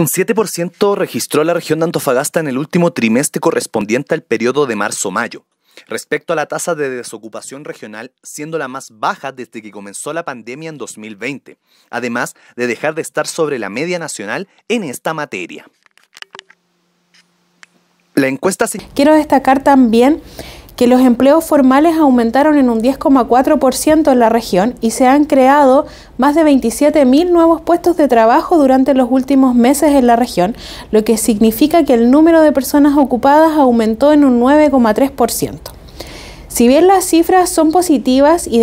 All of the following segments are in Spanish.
Un 7% registró la región de Antofagasta en el último trimestre correspondiente al periodo de marzo-mayo, respecto a la tasa de desocupación regional siendo la más baja desde que comenzó la pandemia en 2020, además de dejar de estar sobre la media nacional en esta materia. La encuesta Quiero destacar también que los empleos formales aumentaron en un 10,4% en la región y se han creado más de 27.000 nuevos puestos de trabajo durante los últimos meses en la región, lo que significa que el número de personas ocupadas aumentó en un 9,3%. Si bien las cifras son positivas y,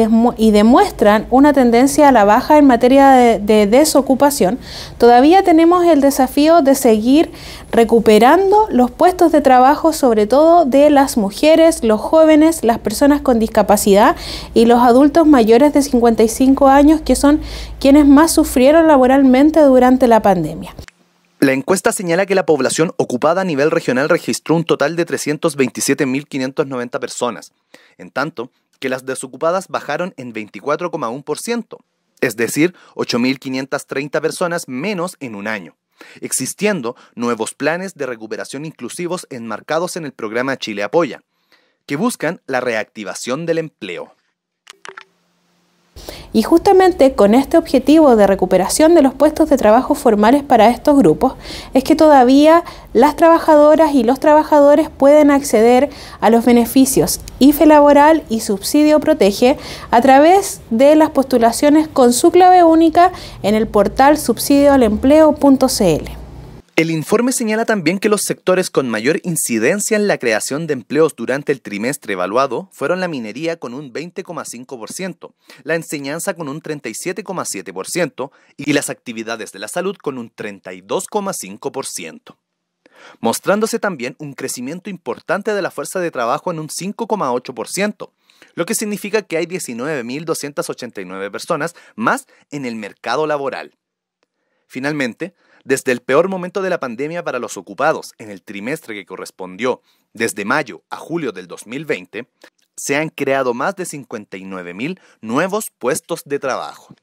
demuestran una tendencia a la baja en materia de, de, desocupación, todavía tenemos el desafío de seguir recuperando los puestos de trabajo, sobre todo de las mujeres, los jóvenes, las personas con discapacidad y los adultos mayores de 55 años, que son quienes más sufrieron laboralmente durante la pandemia. La encuesta señala que la población ocupada a nivel regional registró un total de 327.590 personas, en tanto que las desocupadas bajaron en 24,1%, es decir, 8.530 personas menos en un año, existiendo nuevos planes de recuperación inclusivos enmarcados en el programa Chile Apoya, que buscan la reactivación del empleo. Y justamente con este objetivo de recuperación de los puestos de trabajo formales para estos grupos es que todavía las trabajadoras y los trabajadores pueden acceder a los beneficios IFE laboral y subsidio protege a través de las postulaciones con su clave única en el portal subsidioalempleo.cl. El informe señala también que los sectores con mayor incidencia en la creación de empleos durante el trimestre evaluado fueron la minería con un 20,5%, la enseñanza con un 37,7% y las actividades de la salud con un 32,5%, mostrándose también un crecimiento importante de la fuerza de trabajo en un 5,8%, lo que significa que hay 19.289 personas más en el mercado laboral. Finalmente, desde el peor momento de la pandemia para los ocupados en el trimestre que correspondió desde mayo a julio del 2020, se han creado más de 59.000 nuevos puestos de trabajo.